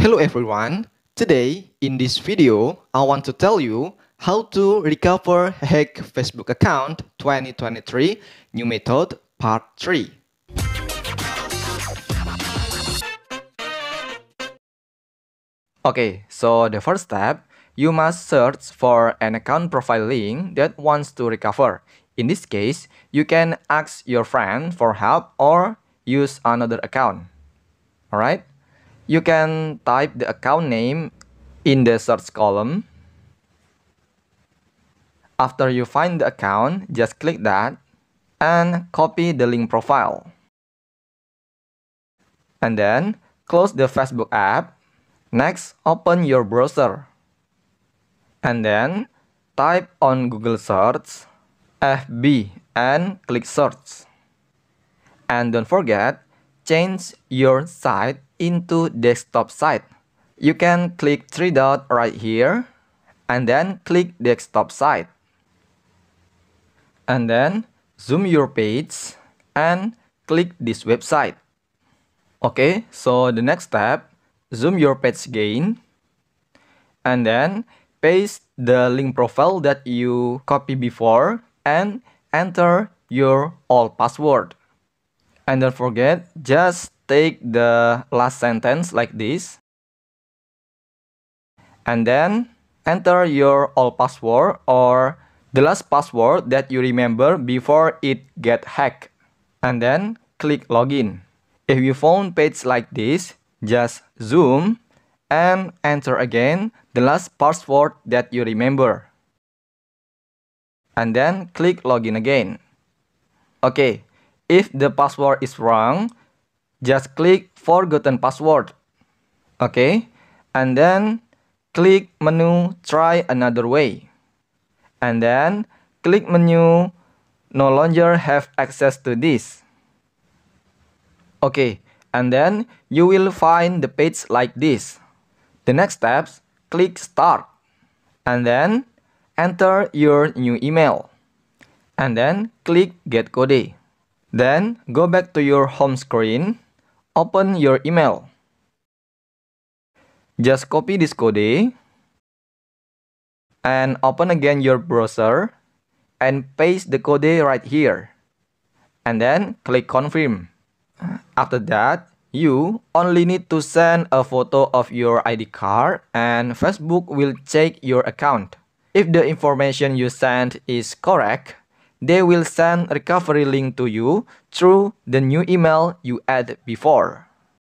Hello everyone! Today, in this video, I want to tell you how to recover hack Facebook account 2023 new method part 3. Okay, so the first step, you must search for an account profile link that wants to recover. In this case, you can ask your friend for help or use another account. Alright? You can type the account name in the search column. After you find the account, just click that and copy the link profile. And then close the Facebook app. Next, open your browser. And then type on Google search FB and click search. And don't forget, change your site into desktop site. You can click three dot right here and then click desktop site. And then zoom your page and click this website. Okay, so the next step, zoom your page again and then paste the link profile that you copied before and enter your old password. And don't forget, just take the last sentence like this and then enter your old password or the last password that you remember before it get hacked and then click login. If you found page like this, just zoom and enter again the last password that you remember. And then click login again. Okay, if the password is wrong, just click forgotten password. Okay, and then click menu try another way. And then click menu no longer have access to this. Okay, and then you will find the page like this. The next steps, click start. And then enter your new email. And then click get code. Then go back to your home screen. Open your email. Just copy this code eh? and open again your browser and paste the code eh, right here. And then click confirm. After that, you only need to send a photo of your ID card and Facebook will check your account. If the information you sent is correct, They will send recovery link to you through the new email you add before.